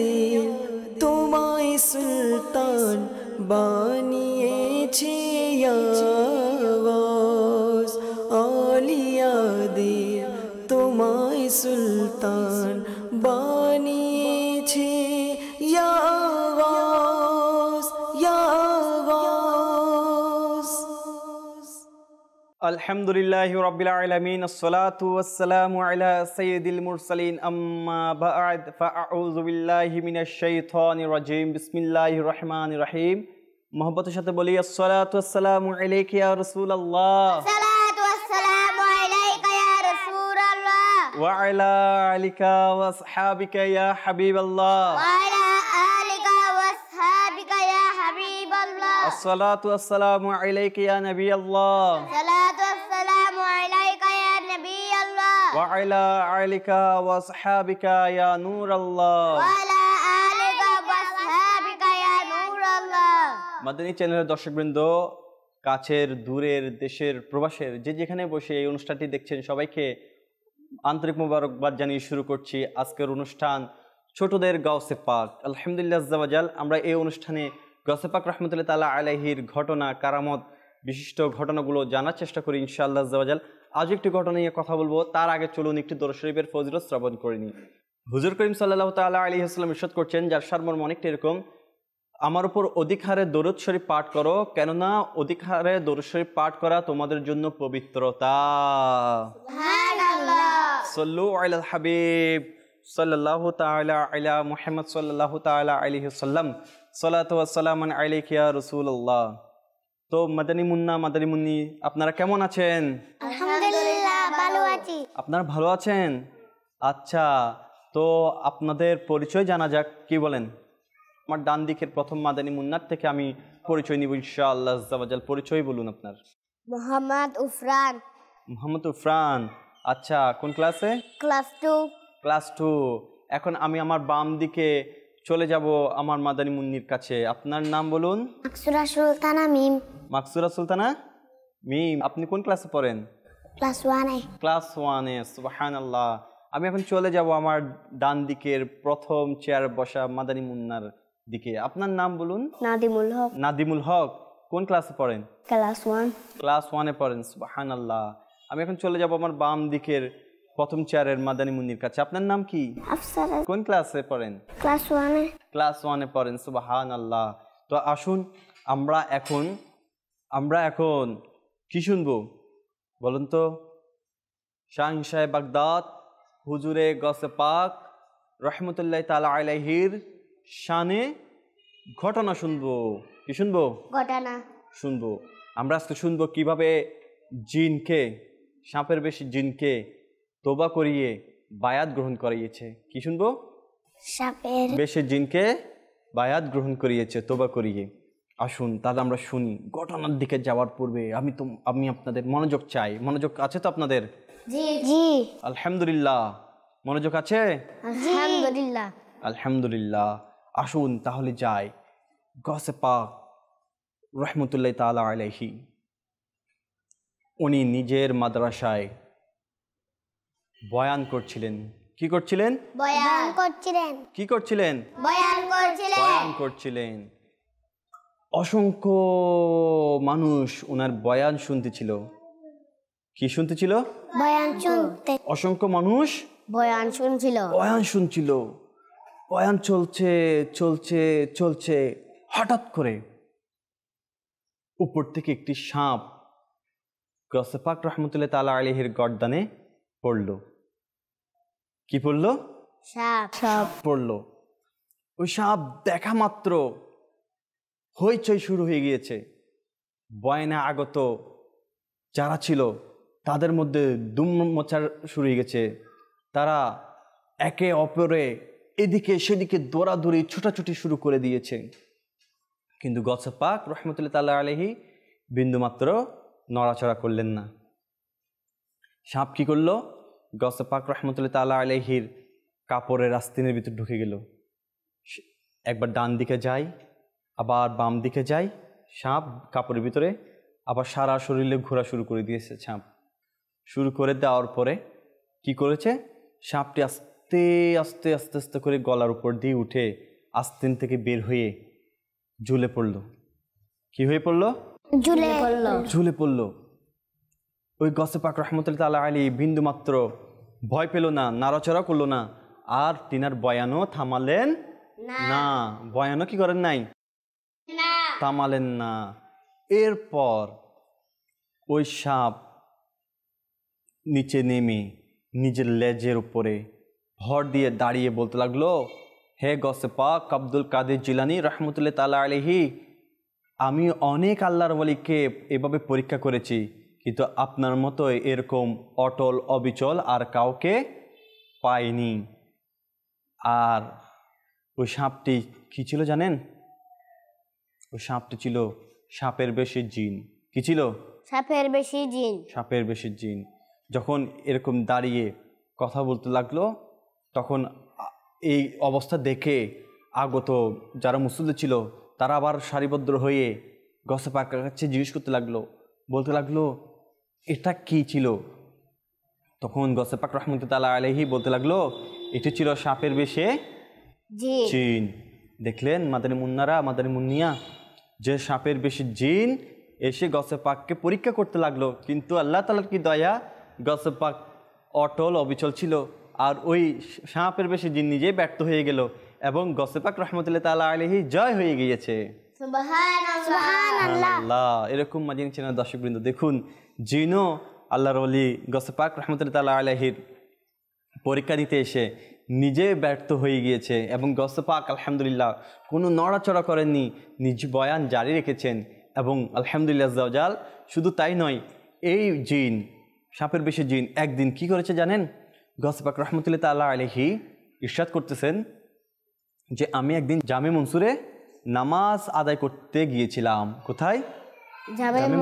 দে তোমায় সুলতান বানিয়েছে আলিয়া দে তোমায় সুলতান الحمد لله رب العالمين الصلاة والسلام على سيد المرسلين أما بعد فأعوذ بالله من الشيطان الرجيم بسم الله الرحمن الرحيم محبت সাথে بولي الصلاة والسلام عليك يا رسول الله الصلاة والسلام عليك يا رسول الله وعلى آلك وأصحابك يا حبيب الله وعلى آلك وأصحابك يا حبيب الله الصلاة والسلام عليك يا نبي الله وعلى آلك وأصحابك يا نور الله وعلى آلك يا نور الله মাদানী চ্যানেলের দর্শকবৃন্দ কাছের দূরের দেশের প্রবাসের যে যেখানে বসে এই অনুষ্ঠানটি দেখছেন সবাইকে আন্তরিক মোবারকবাদ জানিয়ে শুরু করছি আজকের অনুষ্ঠান ছোটদের গাউসে পাক আলহামদুলিল্লাহ জাওয়াজাল আমরা এই অনুষ্ঠানে গাউসে পাক রহমতুল্লাহ তালা আলাহির ঘটনা কারামত বিশিষ্ট ঘটনাগুলো জানার চেষ্টা করি ইনশাআল্লাহ জাওয়াজাল আজ একটি ঘটনা নিয়ে কথা বলবো তার আগে চলুন একটি দোর শরীফের ফজরত শ্রবণ করে নিই হুজুর করিম সাল্লাহ তাল্লাহ আলী ইসলাম ইশদ করছেন যার সারমর্ম অনেকটা এরকম আমার উপর অধিক হারে দরুদ শরীফ পাঠ করো কেননা অধিক হারে দরুদ শরীফ পাঠ করা তোমাদের জন্য পবিত্রতা সল্লু আল হাবিব সাল্লাহ তালা আলা মুহাম্মদ সাল্লাহ তালা আলহি সাল্লাম সাল্লাতাম আলিকিয়া রসুল্লাহ তো মাদানী মুন্না মাদানী মুন্নি আপনারা কেমন আছেন আপনারা ভালো আছেন আচ্ছা তো আপনাদের পরিচয় জানা যাক কি বলেন আমার ডান দিকের প্রথম মাদানী মুন্নার থেকে আমি পরিচয় নিব ইনশাআল্লাহ জাবাজাল পরিচয় বলুন আপনার মোহাম্মদ উফরান মোহাম্মদ উফরান আচ্ছা কোন ক্লাসে ক্লাস টু ক্লাস টু এখন আমি আমার বাম দিকে চলে যাব আমার মাদানী মুন্নির কাছে আপনার নাম বলুন মাকসুরা সুলতানা মিম মাকসুরা সুলতানা মিম আপনি কোন ক্লাসে পড়েন ক্লাস ওয়ানে সুবাহানাল্লাহ আমি এখন চলে যাব আমার ডান দিকের প্রথম চেয়ার বসা মাদানী মুন্নার দিকে আপনার নাম বলুন নাদিমুল হক নাদিমুল হক কোন ক্লাসে পড়েন ক্লাস ওয়ান ক্লাস ওয়ানে পড়েন সুবাহানাল্লাহ আমি এখন চলে যাব আমার বাম দিকের প্রথম চেয়ারের মাদানী মুন্নির কাছে আপনার নাম কি আফসারা কোন ক্লাসে পড়েন ক্লাস ওয়ানে ক্লাস ওয়ানে পড়েন সুবাহানাল্লাহ তো আসুন আমরা এখন আমরা এখন কি শুনবো বলুন তো শাহিনশাহ বাগদাদ হুজুরে গসে পাক রহমতুল্লাহ তালা আলহির শানে ঘটনা শুনবো কি শুনবো ঘটনা শুনবো আমরা আজকে শুনবো কিভাবে জিনকে সাপের বেশি জিনকে তোবা করিয়ে বায়াত গ্রহণ করিয়েছে কি শুনবো সাপের বেশি জিনকে বায়াত গ্রহণ করিয়েছে তোবা করিয়ে আসুন তাহলে আমরা শুনি ঘটনার দিকে যাওয়ার পূর্বে আমি তো আমি আপনাদের মনোযোগ চাই মনোযোগ আছে তো আপনাদের আলহামদুলিল্লাহ মনোযোগ আছে আলহামদুলিল্লাহ আলহামদুলিল্লাহ আসুন তাহলে যাই গসে পা রহমতুল্লাহ তালা আলহি উনি নিজের মাদ্রাসায় বয়ান করছিলেন কি করছিলেন বয়ান করছিলেন কি করছিলেন বয়ান করছিলেন বয়ান করছিলেন অসংখ্য মানুষ ওনার বয়ান শুনতেছিল কি ছিল বয়ান শুনতে অসংখ্য মানুষ বয়ান শুনছিল বয়ান শুনছিল বয়ান চলছে চলছে চলছে হঠাৎ করে উপর থেকে একটি সাপ গসেফাক রহমতুল্লাহ তালা আলিহের গর্দানে পড়ল কি পড়ল সাপ পড়ল ওই সাপ দেখা মাত্র হইচই শুরু হয়ে গিয়েছে বয়না আগত যারা ছিল তাদের মধ্যে দুম মোচার শুরু হয়ে গেছে তারা একে অপরে এদিকে সেদিকে দৌড়াদৌড়ি ছুটাছুটি শুরু করে দিয়েছে কিন্তু গছপাক রহমতুল্লা তাল্লাহ আলহি বিন্দুমাত্র নড়াচড়া করলেন না সাপ কী করলো গছপাক রহমতুল্লা তাল্লাহ আলহির কাপড়ের আস্তিনের ভিতর ঢুকে গেল একবার ডান দিকে যায় আবার বাম দিকে যাই সাপ কাপড়ের ভিতরে আবার সারা শরীরে ঘোরা শুরু করে দিয়েছে সাপ শুরু করে দেওয়ার পরে কি করেছে সাপটি আস্তে আস্তে আস্তে আস্তে করে গলার উপর দিয়ে উঠে আস্তিন থেকে বের হয়ে ঝুলে পড়ল কি হয়ে পড়ল ঝুলে পড়ল ঝুলে পড়ল ওই গসেপাক রহমতুল্লাহ তালা আলী বিন্দু মাত্র ভয় পেল না নাড়াচড়া করলো না আর টিনার বয়ানও থামালেন না বয়ানও কি করেন নাই তামালেন না এরপর ওই সাপ নিচে নেমে নিজের লেজের উপরে ভর দিয়ে দাঁড়িয়ে বলতে লাগলো হে গসে পাক আব্দুল কাদের জিলানি রহমতুল্লাহ তালা আলহি আমি অনেক আল্লাহর বলিকে এভাবে পরীক্ষা করেছি কিন্তু আপনার মতো এরকম অটল অবিচল আর কাউকে পাইনি আর ওই সাপটি কী ছিল জানেন ওই সাপটা ছিল সাপের বেশে জিন কি ছিল সাপের বেশি জিন সাপের জিন যখন এরকম দাঁড়িয়ে কথা বলতে লাগলো তখন এই অবস্থা দেখে আগত যারা মুসল্লি ছিল তারা আবার সারিবদ্ধ হয়ে গসে পাকার কাছে জিজ্ঞেস করতে লাগলো বলতে লাগলো এটা কি ছিল তখন গসে পাক রহমতুল্লাহ আলহি বলতে লাগলো এটি ছিল সাপের বেশে চীন দেখলেন মাদারি মুন্নারা মাদারি মুন্নিয়া যে সাপের বেশি জিন এসে গসে পাককে পরীক্ষা করতে লাগলো কিন্তু আল্লাহ তালার কি দয়া গসে পাক অটল অবিচল ছিল আর ওই সাপের বেশি জিন নিজেই ব্যর্থ হয়ে গেল এবং গসেপাক রহমতুল্লাহ তালা আলহি জয় হয়ে গিয়েছে এরকম মাজিন চেনা দর্শকবৃন্দ দেখুন জিনও আল্লাহর অলি গসেপাক রহমতুল্লাহ তালা আলহির পরীক্ষা দিতে এসে নিজে ব্যর্থ হয়ে গিয়েছে এবং গসপাক আলহামদুলিল্লাহ কোনো নড়াচড়া করেননি নিজ বয়ান জারি রেখেছেন এবং আলহামদুলিল্লাহ জাওজাল শুধু তাই নয় এই জিন সাপের বেশি জিন একদিন কি করেছে জানেন গসপাক রহমতুল্লাহ তাল্লাহ আলহি ইরশাদ করতেছেন যে আমি একদিন জামে মনসুরে নামাজ আদায় করতে গিয়েছিলাম কোথায়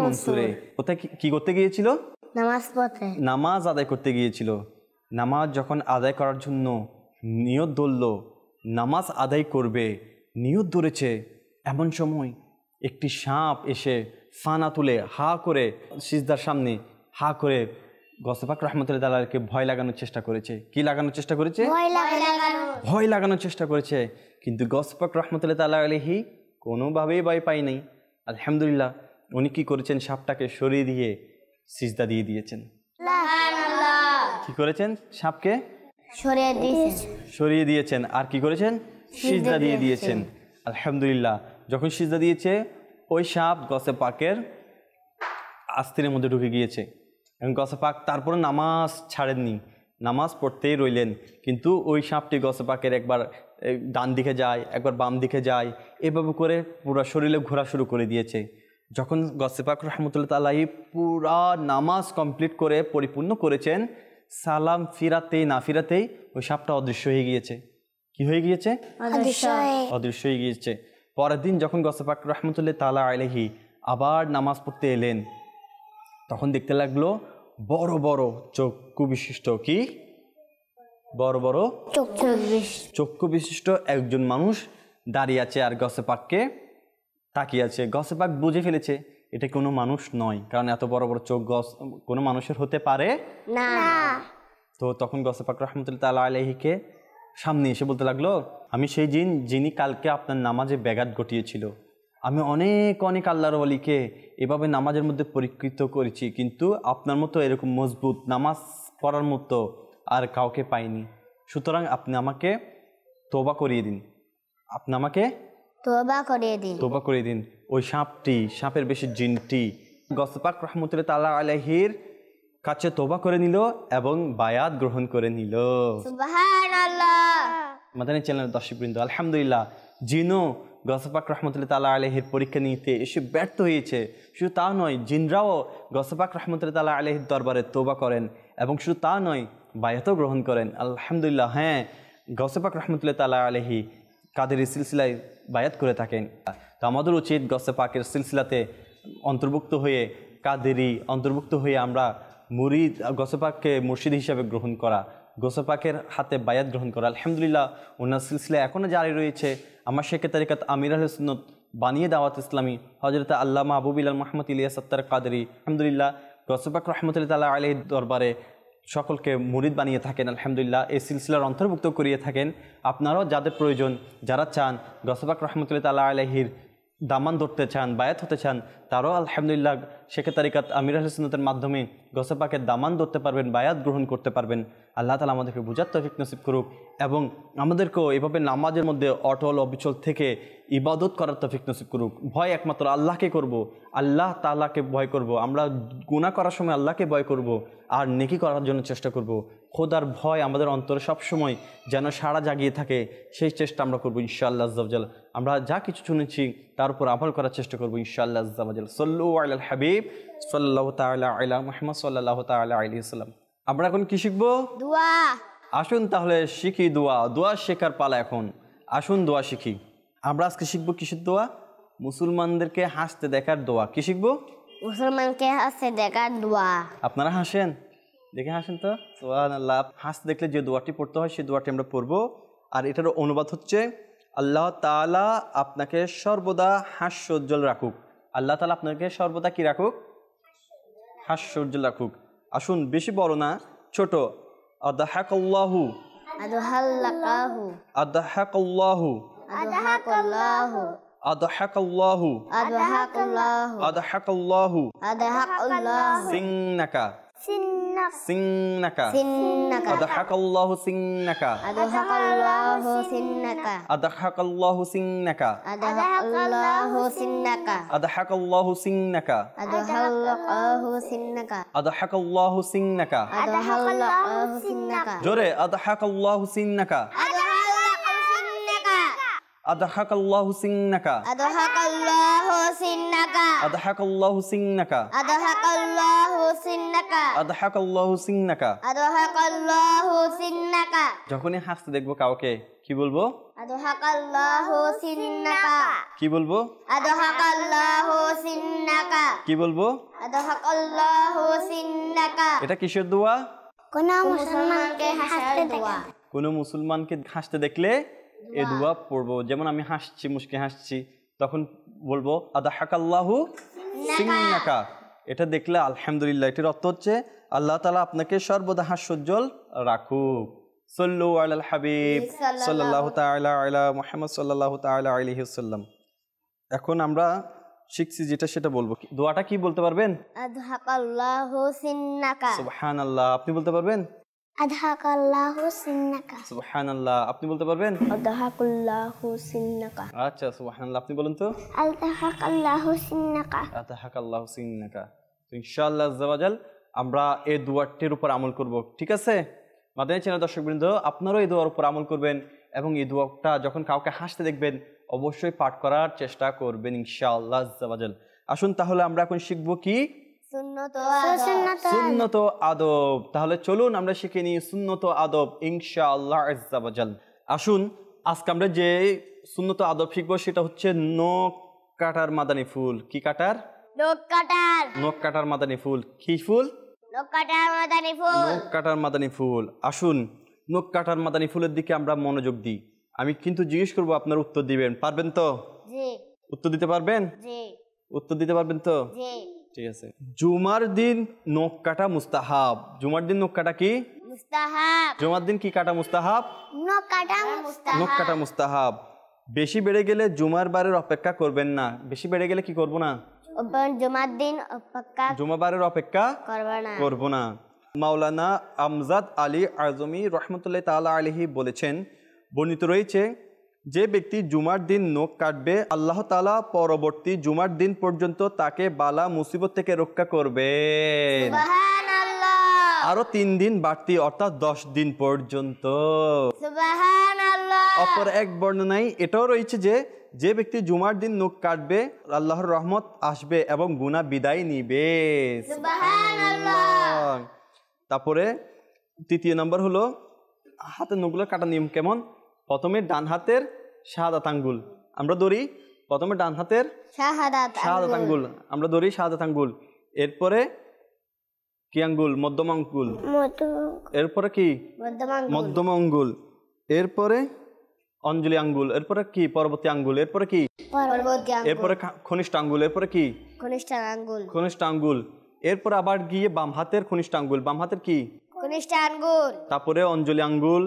মনসুরে কোথায় কি করতে গিয়েছিল নামাজ আদায় করতে গিয়েছিল নামাজ যখন আদায় করার জন্য নিয়ত ধরল নামাজ আদায় করবে নিয়ত ধরেছে এমন সময় একটি সাপ এসে ফানা তুলে হা করে সিজদার সামনে হা করে গসপাক রহমতুল্লাহ দালালকে ভয় লাগানোর চেষ্টা করেছে কি লাগানোর চেষ্টা করেছে ভয় লাগানোর চেষ্টা করেছে কিন্তু গসপাক রহমতুল্লাহ তাল্লাহ আলহি কোনোভাবেই ভয় পাই নাই আলহামদুলিল্লাহ উনি কি করেছেন সাপটাকে সরিয়ে দিয়ে সিজদা দিয়ে দিয়েছেন কি করেছেন সাপকে সরিয়ে দিয়েছেন সরিয়ে দিয়েছেন আর কি করেছেন সিজদা দিয়ে দিয়েছেন আলহামদুলিল্লাহ যখন সিজদা দিয়েছে ওই সাপ গসে পাকের আস্তিনের মধ্যে ঢুকে গিয়েছে এবং গসে পাক তারপরে নামাজ ছাড়েননি নামাজ পড়তেই রইলেন কিন্তু ওই সাপটি গসে পাকের একবার ডান দিকে যায় একবার বাম দিকে যায় এভাবে করে পুরো শরীরে ঘোরা শুরু করে দিয়েছে যখন গসে পাক রহমতুল্লাহ তালাহি পুরা নামাজ কমপ্লিট করে পরিপূর্ণ করেছেন সালাম ফিরাতেই না ফিরাতেই ওই সাপটা অদৃশ্য হয়ে গিয়েছে কি হয়ে গিয়েছে অদৃশ্য হয়ে গিয়েছে পরের দিন যখন গসপাক রহমতুল্লাহ তালা আলহি আবার নামাজ পড়তে এলেন তখন দেখতে লাগলো বড় বড় চক্ষু বিশিষ্ট কি বড় বড় চক্ষু বিশিষ্ট একজন মানুষ দাঁড়িয়ে আছে আর গসেপাককে তাকিয়ে আছে গসেপাক বুঝে ফেলেছে এটা কোনো মানুষ নয় কারণ এত বড় বড় চোখ গস কোনো মানুষের হতে পারে না তো তখন গসেপাক রহমতুল্লাহ আলহিকে সামনে এসে বলতে লাগলো আমি সেই জিন যিনি কালকে আপনার নামাজে ব্যাঘাত ঘটিয়েছিল আমি অনেক অনেক আল্লাহর অলিকে এভাবে নামাজের মধ্যে পরিকৃত করেছি কিন্তু আপনার মতো এরকম মজবুত নামাজ পড়ার মতো আর কাউকে পাইনি সুতরাং আপনি আমাকে তোবা করিয়ে দিন আপনি আমাকে তোবা করিয়ে দিন তোবা করিয়ে দিন ওই সাপটি সাপের বেশি জিনটি গসপাক রহমতুল্লাহ তালা আলহির কাছে তোবা করে নিল এবং বায়াত গ্রহণ করে নিল মাদানী চ্যানেল দর্শকবৃন্দ আলহামদুলিল্লাহ জিনও গসপাক রহমতুল্লাহ তালা আলহির পরীক্ষা নিতে এসে ব্যর্থ হয়েছে শুধু তা নয় জিনরাও গসপাক রহমতুল্লাহ তালা আলহির দরবারে তোবা করেন এবং শুধু তা নয় বায়াতও গ্রহণ করেন আলহামদুলিল্লাহ হ্যাঁ গসপাক রহমতুল্লাহ তালা আলহি কাদের সিলসিলায় বায়াত করে থাকেন তো আমাদের উচিত গসে পাকের সিলসিলাতে অন্তর্ভুক্ত হয়ে কাদেরি অন্তর্ভুক্ত হয়ে আমরা মুরিদ গসেপাককে মুর্শিদ হিসাবে গ্রহণ করা গোসেপাকের হাতে বায়াত গ্রহণ করা আলহামদুলিল্লাহ ওনার সিলসিলা এখনও জারি রয়েছে আমার শেখে তারিকাত আমির আল সুন্নত বানিয়ে দাওয়াত ইসলামী হজরত আল্লাহ আবুবিলাল মাহমুদ ইলিয়া সত্তার কাদেরি আলহামদুলিল্লাহ গসেপাক রহমতুল্লাহ আলহ দরবারে সকলকে মুরিদ বানিয়ে থাকেন আলহামদুলিল্লাহ এই সিলসিলার অন্তর্ভুক্ত করিয়ে থাকেন আপনারাও যাদের প্রয়োজন যারা চান গসবাক রহমতুল্লাহ তাল্লাহ আলহির দামান ধরতে চান বায়াত হতে চান তারও আলহামদুলিল্লাহ শেখে তারিকাত আমির আহসুন্নতের মাধ্যমে গোসাপাকে দামান ধরতে পারবেন বায়াত গ্রহণ করতে পারবেন আল্লাহ তালা আমাদেরকে বুঝার তফিক নসিব করুক এবং আমাদেরকেও এভাবে নামাজের মধ্যে অটল অবিচল থেকে ইবাদত করার তফিক নসিব করুক ভয় একমাত্র আল্লাহকে করব। আল্লাহ তালাকে ভয় করব। আমরা গুণা করার সময় আল্লাহকে ভয় করব। আর নেকি করার জন্য চেষ্টা করব। খোদার ভয় আমাদের অন্তরে সবসময় যেন সাড়া জাগিয়ে থাকে সেই চেষ্টা আমরা করবো ইনশাআল্লাহ আজ্জাল আমরা যা কিছু শুনেছি তার উপর আমল করার চেষ্টা করবো ইনশাআল্লাহ আজ্জাল সল্লু আল হাবিব সাল্লাহ তাল্লাহ আল্লাহ মোহাম্মদ সাল্লাহ তাল্লাহ আমরা এখন কি শিখবো দোয়া আসুন তাহলে শিখি দোয়া দোয়া শেখার পালা এখন আসুন দোয়া শিখি আমরা আজকে শিখবো কিসের দোয়া মুসলমানদেরকে হাসতে দেখার দোয়া কি শিখবো মুসলমানকে হাসতে দেখার দোয়া আপনারা হাসেন দেখে হাসেন তো সোহান আল্লাহ হাস দেখলে যে দোয়াটি পড়তে হয় সেই দোয়াটি আমরা পড়ব আর এটার অনুবাদ হচ্ছে আল্লাহ তালা আপনাকে সর্বদা হাস্যোজ্জ্বল রাখুক আল্লাহ তালা আপনাকে সর্বদা কি রাখুক হাস্যোজ্জ্বল রাখুক আসুন বেশি বড় না ছোট আদাহাকাল্লাহু আদাহাল্লাকাহু আদাহাকাল্লাহু আদাহাকাল্লাহু أضحك الله أضحك سنك سنك سنك أضحك الله سنك أضحك الله سنك أضحك الله سنك أضحك الله سنك أضحك الله سنك أضحك الله سنك أضحك الله سنك أضحك الله سنك جري أضحك الله سنك أضحك আদহাকাল্লাহু সিন্নাকা আদহাকাল্লাহু সিন্নাকা আদহাকাল্লাহু সিন্নাকা আদহাকাল্লাহু সিন্নাকা আদহাকাল্লাহু সিন্নাকা আদহাকাল্লাহু সিন্নাকা যখনই হাসতে দেখবো কাউকে কি বলবো আদহাকাল্লাহু সিন্নাকা কি বলবো আদহাকাল্লাহু সিন্নাকা কি বলবো আদহাকাল্লাহু সিন্নাকা এটা কিসের দোয়া কোন মুসলমানকে হাসতে দেখলে কোন মুসলমানকে হাসতে দেখলে এ দোয়া পড়বো যেমন আমি হাসছি মুসকে হাসছি তখন বলবো আদা হাকাল্লাহু সিংনাকা এটা দেখলে আলহামদুলিল্লাহ এটির অর্থ হচ্ছে আল্লাহ তালা আপনাকে সর্বদা হাস্যজ্জ্বল রাখুক সল্লু আল হাবিব সাল্লাহ তাল্লাহ আল্লাহ মোহাম্মদ সাল্লাহ তাল্লাহ আলহিসাল্লাম এখন আমরা শিখছি যেটা সেটা বলবো দোয়াটা কি বলতে পারবেন আপনি বলতে পারবেন আমরা এই দুয়ারটির উপর আমল করব ঠিক আছে মাদানী চেনা দর্শক বৃন্দ আপনারও এই দুয়ার উপর আমল করবেন এবং এই দোয়াটা যখন কাউকে হাসতে দেখবেন অবশ্যই পাঠ করার চেষ্টা করবেন ইনশাল্লাহ আসুন তাহলে আমরা এখন শিখবো কি সুন্নত আদব তাহলে চলুন আমরা শিখে নিই সুন্নত আদব ইনশা আল্লাহ আসুন আজকে আমরা যে সুন্নত আদব শিখবো সেটা হচ্ছে নখ কাটার মাদানি ফুল কি কাটার নখ কাটার মাদানি ফুল কি ফুল নখ কাটার মাদানি ফুল নখ কাটার মাদানি ফুল আসুন নখ কাটার মাদানি ফুলের দিকে আমরা মনোযোগ দিই আমি কিন্তু জিজ্ঞেস করবো আপনার উত্তর দিবেন পারবেন তো উত্তর দিতে পারবেন উত্তর দিতে পারবেন তো ঠিক আছে জুমার দিন নখ কাটা মুস্তাহাব জুমার দিন নখ কাটা কি মুস্তাহাব জুমার দিন কি কাটা মুস্তাহাব নখ কাটা মুস্তাহাব নখ কাটা মুস্তাহাব বেশি বেড়ে গেলে জুমার বারের অপেক্ষা করবেন না বেশি বেড়ে গেলে কি করব না জুমার দিন অপেক্ষা জুমাবারের অপেক্ষা করব না করব না মাওলানা আমজাদ আলী আজমি রহমতুল্লাহ তালা আলাইহি বলেছেন বর্ণিত রয়েছে যে ব্যক্তি জুমার দিন নখ কাটবে আল্লাহ তালা পরবর্তী জুমার দিন পর্যন্ত তাকে বালা মুসিবত থেকে রক্ষা করবে আরো তিন দিন বাড়তি অর্থাৎ দশ দিন পর্যন্ত অপর এক বর্ণনায় এটাও রয়েছে যে যে ব্যক্তি জুমার দিন নখ কাটবে আল্লাহর রহমত আসবে এবং গুনা বিদায় নিবে তারপরে তৃতীয় নম্বর হলো হাতের নখগুলো কাটা নিয়ম কেমন প্রথমে ডান হাতের শাহাদাত আঙ্গুল আমরা ধরি প্রথমে ডান হাতের শাহাদাত আঙ্গুল আমরা ধরি শাহাদাত আঙ্গুল এরপরে কি আঙ্গুল মধ্যম আঙ্গুল এরপরে কি মধ্যম আঙ্গুল এরপরে অঞ্জলি আঙ্গুল এরপরে কি পরবর্তী আঙ্গুল এরপরে কি এরপরে খনিষ্ঠ আঙ্গুল এরপরে কি খনিষ্ঠ আঙ্গুল খনিষ্ঠ আঙ্গুল এরপর আবার গিয়ে বাম হাতের খনিষ্ঠ আঙ্গুল বাম হাতের কি খনিষ্ঠ আঙ্গুল তারপরে অঞ্জলি আঙ্গুল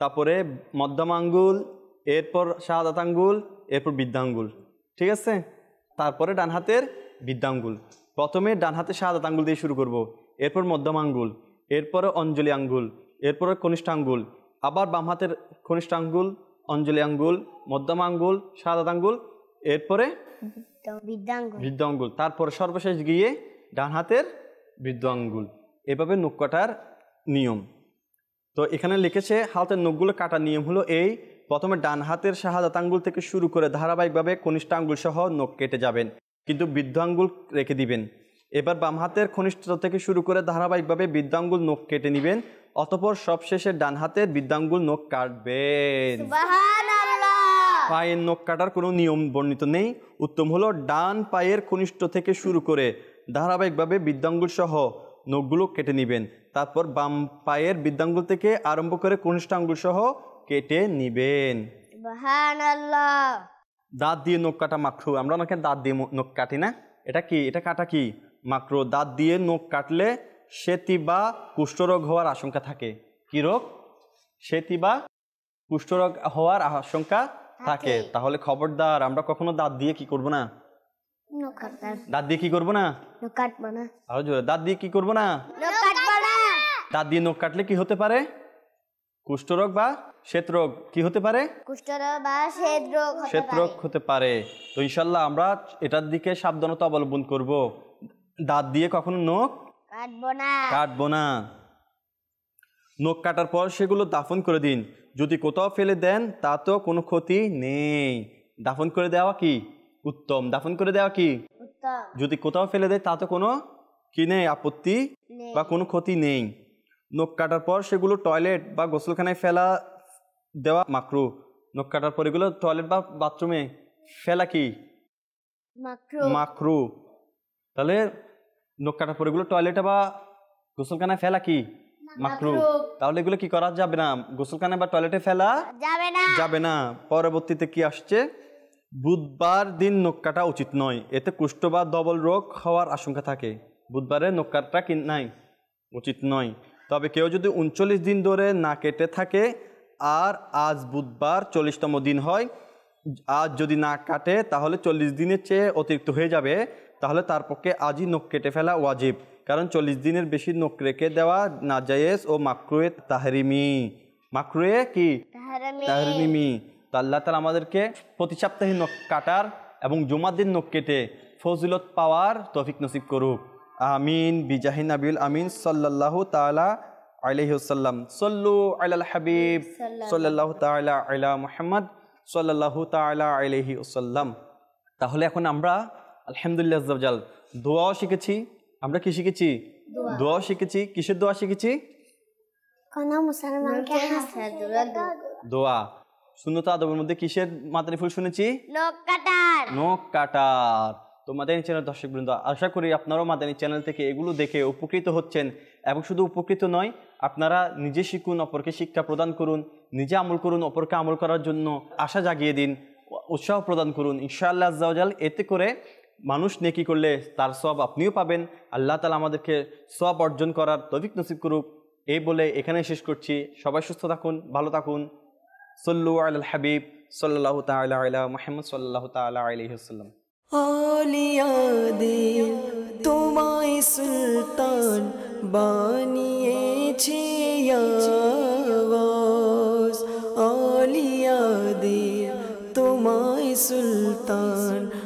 তারপরে মধ্যম আঙ্গুল এরপর শাহাদাত আঙ্গুল এরপর বৃদ্ধাঙ্গুল ঠিক আছে তারপরে ডান হাতের বৃদ্ধাঙ্গুল প্রথমে ডান হাতে শাহাদাত আঙ্গুল দিয়ে শুরু করব। এরপর মধ্যম আঙ্গুল এরপরে অঞ্জলি আঙ্গুল এরপরে কনিষ্ঠ আঙ্গুল আবার বাম হাতের কনিষ্ঠ আঙ্গুল অঞ্জলি আঙ্গুল মধ্যম আঙ্গুল শাহাদাত আঙ্গুল এরপরে বৃদ্ধ আঙ্গুল তারপরে সর্বশেষ গিয়ে ডান হাতের বৃদ্ধ আঙ্গুল এভাবে নখ কাটার নিয়ম তো এখানে লিখেছে হাতের নখগুলো কাটার নিয়ম হলো এই প্রথমে ডান হাতের শাহাদাত আঙ্গুল থেকে শুরু করে ধারাবাহিকভাবে কনিষ্ঠ আঙ্গুল সহ নখ কেটে যাবেন কিন্তু বৃদ্ধ আঙ্গুল রেখে দিবেন এবার বাম হাতের কনিষ্ঠ থেকে শুরু করে ধারাবাহিকভাবে বৃদ্ধাঙ্গুল নখ কেটে নেবেন অতপর সবশেষে ডান হাতের বৃদ্ধাঙ্গুল নখ কাটবেন পায়ের নখ কাটার কোনো নিয়ম বর্ণিত নেই উত্তম হলো ডান পায়ের কনিষ্ঠ থেকে শুরু করে ধারাবাহিকভাবে বৃদ্ধাঙ্গুল সহ নখগুলো কেটে নেবেন তারপর বাম পায়ের বৃদ্ধাঙ্গুল থেকে আরম্ভ করে কনিষ্ঠাঙ্গুল সহ কেটে নিবেন দাঁত দিয়ে নখ কাটা মাকরু আমরা অনেকে দাঁত দিয়ে নখ কাটি না এটা কি এটা কাটা কি মাকরু দাঁত দিয়ে নখ কাটলে সেতি বা কুষ্ঠরোগ হওয়ার আশঙ্কা থাকে কি রোগ সেতি বা কুষ্ঠরোগ হওয়ার আশঙ্কা থাকে তাহলে খবরদার আমরা কখনো দাঁত দিয়ে কি করব না দাঁত দিয়ে কি করব না আরো জোরে দাঁত দিয়ে কি করব না দাঁত দিয়ে নখ কাটলে কি হতে পারে কুষ্ঠরোগ বা শ্বেতরোগ কি হতে পারে কুষ্ঠরোগ বা শ্বেতরোগ শ্বেতরোগ হতে পারে তো ইনশাল্লাহ আমরা এটার দিকে সাবধানতা অবলম্বন করব দাঁত দিয়ে কখনো নখ কাটবো না কাটবো না নখ কাটার পর সেগুলো দাফন করে দিন যদি কোথাও ফেলে দেন তা তো কোনো ক্ষতি নেই দাফন করে দেওয়া কি উত্তম দাফন করে দেওয়া কি যদি কোথাও ফেলে দেয় তা তো কোনো কি নেই আপত্তি বা কোনো ক্ষতি নেই নখ কাটার পর সেগুলো টয়লেট বা গোসলখানায় ফেলা দেওয়া মাকরু নখ কাটার পর এগুলো টয়লেট বা বাথরুমে ফেলা কি মাকরু তাহলে নখ কাটার পর এগুলো টয়লেটে বা গোসলখানায় ফেলা কি মাকরু তাহলে এগুলো কি করা যাবে না গোসলখানায় বা টয়লেটে ফেলা যাবে না যাবে না পরবর্তীতে কি আসছে বুধবার দিন নখ কাটা উচিত নয় এতে কুষ্ঠ বা দবল রোগ হওয়ার আশঙ্কা থাকে বুধবারে নখ কাটা কি নাই উচিত নয় তবে কেউ যদি উনচল্লিশ দিন ধরে না কেটে থাকে আর আজ বুধবার চল্লিশতম দিন হয় আজ যদি না কাটে তাহলে চল্লিশ দিনের চেয়ে অতিরিক্ত হয়ে যাবে তাহলে তার পক্ষে আজই নখ কেটে ফেলা ওয়াজিব কারণ চল্লিশ দিনের বেশি নখ রেখে দেওয়া নাজায়েজ ও মাকরুয়ে তাহরিমি মাকরুয়ে কি তাহরিমি তো আল্লাহ তালা আমাদেরকে প্রতি সপ্তাহে নখ কাটার এবং জুমার দিন নখ কেটে ফজিলত পাওয়ার তফিক নসিব করুক আমিন বিজাহিন নাবিল আমিন সাল্লাহ তালা আলহ্লাম সল্লু আলাল হাবিব সাল্লাহ তালা আলা মোহাম্মদ সাল্লাহ তালা আলহি ওসাল্লাম তাহলে এখন আমরা আলহামদুলিল্লাহ জাল দোয়াও শিখেছি আমরা কি শিখেছি দোয়াও শিখেছি কিসের দোয়া শিখেছি দোয়া শূন্যতা আদবের মধ্যে কিসের মাতারি ফুল শুনেছি নখ কাটার তো মাদানী চ্যানেল দর্শকবৃন্দ আশা করি আপনারাও মাদানী চ্যানেল থেকে এগুলো দেখে উপকৃত হচ্ছেন এবং শুধু উপকৃত নয় আপনারা নিজে শিখুন অপরকে শিক্ষা প্রদান করুন নিজে আমল করুন অপরকে আমল করার জন্য আশা জাগিয়ে দিন উৎসাহ প্রদান করুন ইনশাআল্লাহ আজ্জাওজাল এতে করে মানুষ নেকি করলে তার সব আপনিও পাবেন আল্লাহ তালা আমাদেরকে সব অর্জন করার তবিক নসিব করুক এই বলে এখানে শেষ করছি সবাই সুস্থ থাকুন ভালো থাকুন সল্লু আল হাবিব সাল্লাহ তাল মাহমুদ সাল্লাহ তাল্লাহ আলহিহাসাল্লাম आलिया दे তোমায় সুলতান বানিয়েছে আওয়াজ আলিয়া দে তোমায় সুলতান